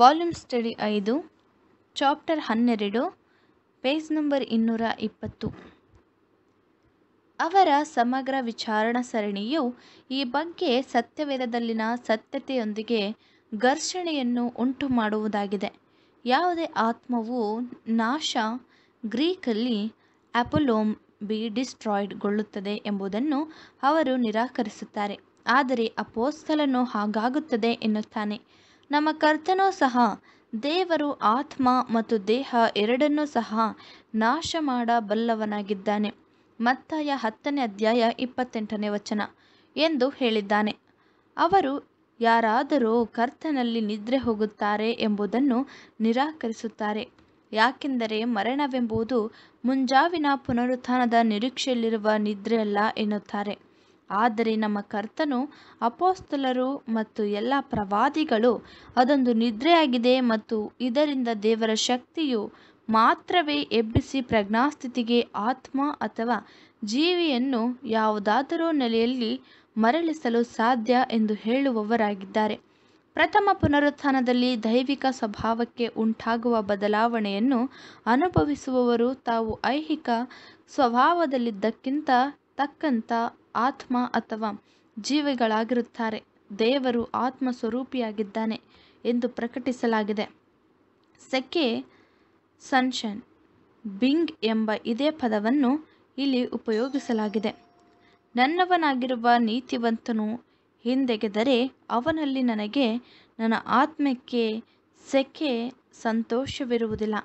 volume study ಐದು chapter ಹನ್ನೆರಡು page number ಇನ್ನೂರ ಇಪ್ಪತ್ತು ಅವರ ಸಮಗ್ರ ವಿಚಾರಣಾ ಸರಣಿಯು ಈ ಬಗ್ಗೆ ಸತ್ಯವೇದದಲ್ಲಿನ ಸತ್ಯತೆಯೊಂದಿಗೆ ಘರ್ಷಣೆಯನ್ನು ಉಂಟು ಮಾಡುವುದಾಗಿದೆ ಯಾವುದೇ ಆತ್ಮವು ನಾಶ ಗ್ರೀಕಲ್ಲಿ ಅಪೊಲೋಮ್ ಬಿ ಡಿಸ್ಟ್ರಾಯ್ಡ್ಗೊಳ್ಳುತ್ತದೆ ಎಂಬುದನ್ನು ಅವರು ನಿರಾಕರಿಸುತ್ತಾರೆ ಆದರೆ ಅಪೋಸ್ತಲನು ಹಾಗಾಗುತ್ತದೆ ಎನ್ನುತ್ತಾನೆ ನಮ್ಮ ಕರ್ತನೂ ಸಹ ದೇವರು ಆತ್ಮ ಮತ್ತು ದೇಹ ಎರಡನ್ನೂ ಸಹ ನಾಶ ಮಾಡಬಲ್ಲವನಾಗಿದ್ದಾನೆ ಮತ್ತಾಯ ಹತ್ತನೇ ಅಧ್ಯಾಯ ಇಪ್ಪತ್ತೆಂಟನೇ ವಚನ ಎಂದು ಹೇಳಿದ್ದಾನೆ ಅವರು ಯಾರಾದರೂ ಕರ್ತನಲ್ಲಿ ನಿದ್ರೆ ಹೋಗುತ್ತಾರೆ ಎಂಬುದನ್ನು ನಿರಾಕರಿಸುತ್ತಾರೆ ಯಾಕೆಂದರೆ ಮರಣವೆಂಬುದು ಮುಂಜಾವಿನ ಪುನರುತ್ಥಾನದ ನಿರೀಕ್ಷೆಯಲ್ಲಿರುವ ನಿದ್ರೆಯಲ್ಲ ಎನ್ನುತ್ತಾರೆ ಆದರೆ ನಮ್ಮ ಕರ್ತನು ಅಪೋಸ್ತಲರು ಮತ್ತು ಎಲ್ಲ ಪ್ರವಾದಿಗಳು ಅದೊಂದು ನಿದ್ರೆಯಾಗಿದೆ ಮತ್ತು ಇದರಿಂದ ದೇವರ ಶಕ್ತಿಯು ಮಾತ್ರವೇ ಎಬ್ಬಿಸಿ ಪ್ರಜ್ಞಾಸ್ಥಿತಿಗೆ ಆತ್ಮ ಅಥವಾ ಜೀವಿಯನ್ನು ಯಾವುದಾದರೂ ನೆಲೆಯಲ್ಲಿ ಮರಳಿಸಲು ಸಾಧ್ಯ ಎಂದು ಹೇಳುವವರಾಗಿದ್ದಾರೆ ಪ್ರಥಮ ಪುನರುತ್ಥಾನದಲ್ಲಿ ದೈವಿಕ ಸ್ವಭಾವಕ್ಕೆ ಉಂಟಾಗುವ ಬದಲಾವಣೆಯನ್ನು ಅನುಭವಿಸುವವರು ತಾವು ಐಹಿಕ ಸ್ವಭಾವದಲ್ಲಿದ್ದಕ್ಕಿಂತ ತಕ್ಕಂಥ ಆತ್ಮ ಅಥವಾ ಜೀವಿಗಳಾಗಿರುತ್ತಾರೆ ದೇವರು ಆತ್ಮ ಸ್ವರೂಪಿಯಾಗಿದ್ದಾನೆ ಎಂದು ಪ್ರಕಟಿಸಲಾಗಿದೆ ಸೆಕೆ ಸನ್ಶನ್ ಬಿಂಗ್ ಎಂಬ ಇದೇ ಪದವನ್ನು ಇಲ್ಲಿ ಉಪಯೋಗಿಸಲಾಗಿದೆ ನನ್ನವನಾಗಿರುವ ನೀತಿವಂತನು ಹಿಂದೆಗೆದರೆ ಅವನಲ್ಲಿ ನನಗೆ ನನ್ನ ಆತ್ಮಕ್ಕೆ ಸೆಕೆ ಸಂತೋಷವಿರುವುದಿಲ್ಲ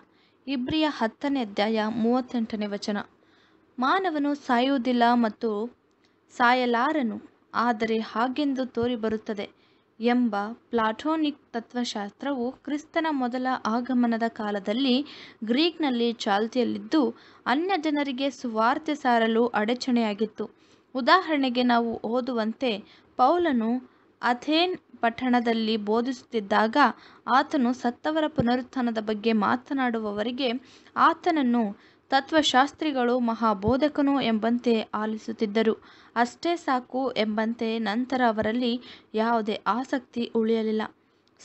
ಇಬ್ರಿಯ ಹತ್ತನೇ ಅಧ್ಯಾಯ ಮೂವತ್ತೆಂಟನೇ ವಚನ ಮಾನವನು ಸಾಯುವುದಿಲ್ಲ ಮತ್ತು ಸಾಯಲಾರನು ಆದರೆ ಹಾಗೆಂದು ತೋರಿಬರುತ್ತದೆ ಎಂಬ ಪ್ಲಾಟೋನಿಕ್ ತತ್ವಶಾಸ್ತ್ರವು ಕ್ರಿಸ್ತನ ಮೊದಲ ಆಗಮನದ ಕಾಲದಲ್ಲಿ ಗ್ರೀಕ್ನಲ್ಲಿ ಚಾಲ್ತಿಯಲ್ಲಿದ್ದು ಅನ್ಯ ಜನರಿಗೆ ಸುವಾರ್ತೆ ಸಾರಲು ಅಡಚಣೆಯಾಗಿತ್ತು ಉದಾಹರಣೆಗೆ ನಾವು ಓದುವಂತೆ ಪೌಲನು ಅಥೇನ್ ಪಟ್ಟಣದಲ್ಲಿ ಬೋಧಿಸುತ್ತಿದ್ದಾಗ ಆತನು ಸತ್ತವರ ಪುನರುತ್ಥಾನದ ಬಗ್ಗೆ ಮಾತನಾಡುವವರಿಗೆ ಆತನನ್ನು ತತ್ವಶಾಸ್ತ್ರಿಗಳು ಮಹಾಬೋಧಕನು ಎಂಬಂತೆ ಆಲಿಸುತ್ತಿದ್ದರು ಅಷ್ಟೇ ಸಾಕು ಎಂಬಂತೆ ನಂತರ ಅವರಲ್ಲಿ ಯಾವುದೇ ಆಸಕ್ತಿ ಉಳಿಯಲಿಲ್ಲ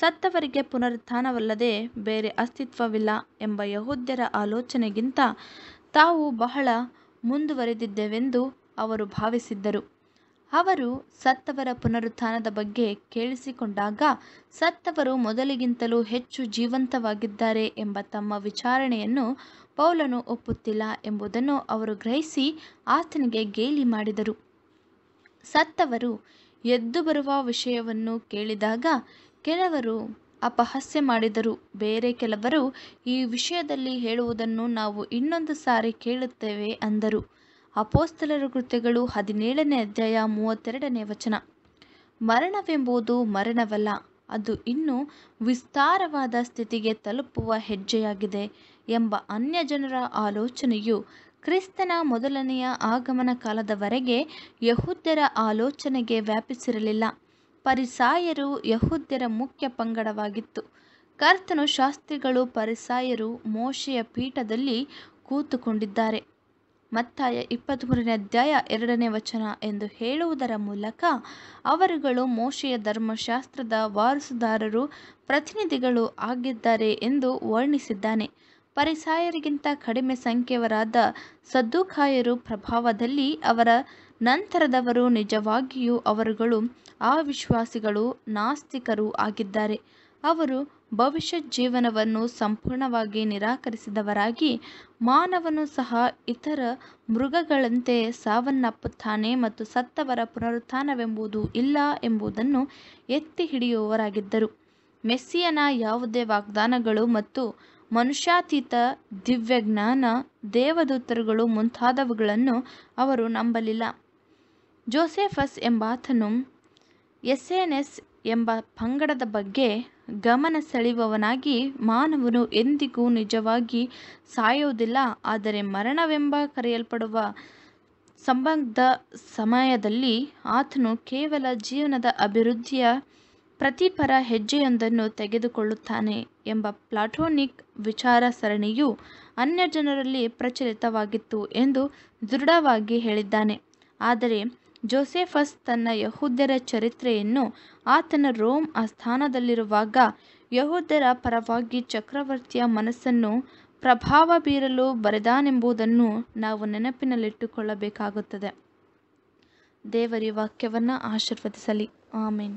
ಸತ್ತವರಿಗೆ ಪುನರುತ್ಥಾನವಲ್ಲದೆ ಬೇರೆ ಅಸ್ತಿತ್ವವಿಲ್ಲ ಎಂಬ ಯಹೂದ್ಯರ ಆಲೋಚನೆಗಿಂತ ತಾವು ಬಹಳ ಮುಂದುವರೆದಿದ್ದೇವೆಂದು ಅವರು ಭಾವಿಸಿದ್ದರು ಅವರು ಸತ್ತವರ ಪುನರುತ್ಥಾನದ ಬಗ್ಗೆ ಕೇಳಿಸಿಕೊಂಡಾಗ ಸತ್ತವರು ಮೊದಲಿಗಿಂತಲೂ ಹೆಚ್ಚು ಜೀವಂತವಾಗಿದ್ದಾರೆ ಎಂಬ ತಮ್ಮ ವಿಚಾರಣೆಯನ್ನು ಪೌಲನು ಒಪ್ಪುತ್ತಿಲ್ಲ ಎಂಬುದನ್ನು ಅವರು ಗ್ರಹಿಸಿ ಆತನಿಗೆ ಗೇಲಿ ಮಾಡಿದರು ಸತ್ತವರು ಎದ್ದು ಬರುವ ವಿಷಯವನ್ನು ಕೇಳಿದಾಗ ಕೆಲವರು ಅಪಹಾಸ್ಯ ಮಾಡಿದರು ಬೇರೆ ಕೆಲವರು ಈ ವಿಷಯದಲ್ಲಿ ಹೇಳುವುದನ್ನು ನಾವು ಇನ್ನೊಂದು ಸಾರಿ ಕೇಳುತ್ತೇವೆ ಅಂದರು ಅಪೋಸ್ತಲರ ಕೃತ್ಯಗಳು ಹದಿನೇಳನೇ ಅಧ್ಯಾಯ ಮೂವತ್ತೆರಡನೇ ವಚನ ಮರಣವೆಂಬುದು ಮರಣವಲ್ಲ ಅದು ಇನ್ನೂ ವಿಸ್ತಾರವಾದ ಸ್ಥಿತಿಗೆ ತಲುಪುವ ಹೆಜ್ಜೆಯಾಗಿದೆ ಎಂಬ ಅನ್ಯ ಜನರ ಆಲೋಚನೆಯು ಕ್ರಿಸ್ತನ ಮೊದಲನೆಯ ಆಗಮನ ಕಾಲದವರೆಗೆ ಯಹುದ್ಯರ ಆಲೋಚನೆಗೆ ವ್ಯಾಪಿಸಿರಲಿಲ್ಲ ಪರಿಸಾಯರು ಯಹುದ್ಯರ ಮುಖ್ಯ ಪಂಗಡವಾಗಿತ್ತು ಕರ್ತನು ಶಾಸ್ತ್ರಿಗಳು ಪರಿಸಾಯರು ಮೋಶೆಯ ಪೀಠದಲ್ಲಿ ಕೂತುಕೊಂಡಿದ್ದಾರೆ ಮತ್ತಾಯ ಇಪ್ಪತ್ತ್ಮೂರನೇ ಅಧ್ಯಾಯ ಎರಡನೇ ವಚನ ಎಂದು ಹೇಳುವುದರ ಮೂಲಕ ಅವರುಗಳು ಮೋಶೆಯ ಧರ್ಮಶಾಸ್ತ್ರದ ವಾರಸುದಾರರು ಪ್ರತಿನಿಧಿಗಳು ಆಗಿದ್ದಾರೆ ಎಂದು ವರ್ಣಿಸಿದ್ದಾನೆ ಪರಿಸಾಯರಿಗಿಂತ ಕಡಿಮೆ ಸಂಖ್ಯೆಯವರಾದ ಸದ್ದುಖಾಯರು ಪ್ರಭಾವದಲ್ಲಿ ಅವರ ನಂತರದವರು ನಿಜವಾಗಿಯೂ ಅವರುಗಳು ಅವಿಶ್ವಾಸಿಗಳು ನಾಸ್ತಿಕರು ಆಗಿದ್ದಾರೆ ಅವರು ಭವಿಷ್ಯ ಜೀವನವನ್ನು ಸಂಪೂರ್ಣವಾಗಿ ನಿರಾಕರಿಸಿದವರಾಗಿ ಮಾನವನು ಸಹ ಇತರ ಮೃಗಗಳಂತೆ ಸಾವನ್ನಪ್ಪುತ್ತಾನೆ ಮತ್ತು ಸತ್ತವರ ಪುನರುತ್ಥಾನವೆಂಬುದು ಇಲ್ಲ ಎಂಬುದನ್ನು ಎತ್ತಿ ಹಿಡಿಯುವವರಾಗಿದ್ದರು ಮೆಸ್ಸಿಯನ ಯಾವುದೇ ವಾಗ್ದಾನಗಳು ಮತ್ತು ಮನುಷ್ಯಾತೀತ ದಿವ್ಯಜ್ಞಾನ ದೇವದೂತರುಗಳು ಮುಂತಾದವುಗಳನ್ನು ಅವರು ನಂಬಲಿಲ್ಲ ಜೋಸೆಫಸ್ ಎಂಬಾತನು ಎಸ್ ಎಂಬ ಪಂಗಡದ ಬಗ್ಗೆ ಗಮನ ಸೆಳೆಯುವವನಾಗಿ ಮಾನವನು ಎಂದಿಗೂ ನಿಜವಾಗಿ ಸಾಯುವುದಿಲ್ಲ ಆದರೆ ಮರಣವೆಂಬ ಕರೆಯಲ್ಪಡುವ ಸಂಬಂಧ ಸಮಯದಲ್ಲಿ ಆತನು ಕೇವಲ ಜೀವನದ ಅಭಿವೃದ್ಧಿಯ ಪ್ರತಿಪರ ಹೆಜ್ಜೆಯೊಂದನ್ನು ತೆಗೆದುಕೊಳ್ಳುತ್ತಾನೆ ಎಂಬ ಪ್ಲಾಟೋನಿಕ್ ವಿಚಾರ ಸರಣಿಯು ಅನ್ಯ ಜನರಲ್ಲಿ ಪ್ರಚಲಿತವಾಗಿತ್ತು ಎಂದು ದೃಢವಾಗಿ ಹೇಳಿದ್ದಾನೆ ಆದರೆ ಜೋಸೆಫಸ್ ತನ್ನ ಯಹೂದ್ಯರ ಚರಿತ್ರೆಯನ್ನು ಆತನ ರೋಮ್ ಆಸ್ಥಾನದಲ್ಲಿರುವಾಗ ಯಹೂದ್ಯರ ಪರವಾಗಿ ಚಕ್ರವರ್ತಿಯ ಮನಸ್ಸನ್ನು ಪ್ರಭಾವ ಬೀರಲು ಬರೆದಾನೆಂಬುದನ್ನು ನಾವು ನೆನಪಿನಲ್ಲಿಟ್ಟುಕೊಳ್ಳಬೇಕಾಗುತ್ತದೆ ದೇವರಿ ವಾಕ್ಯವನ್ನು ಆಶೀರ್ವದಿಸಲಿ ಆಮೇನ್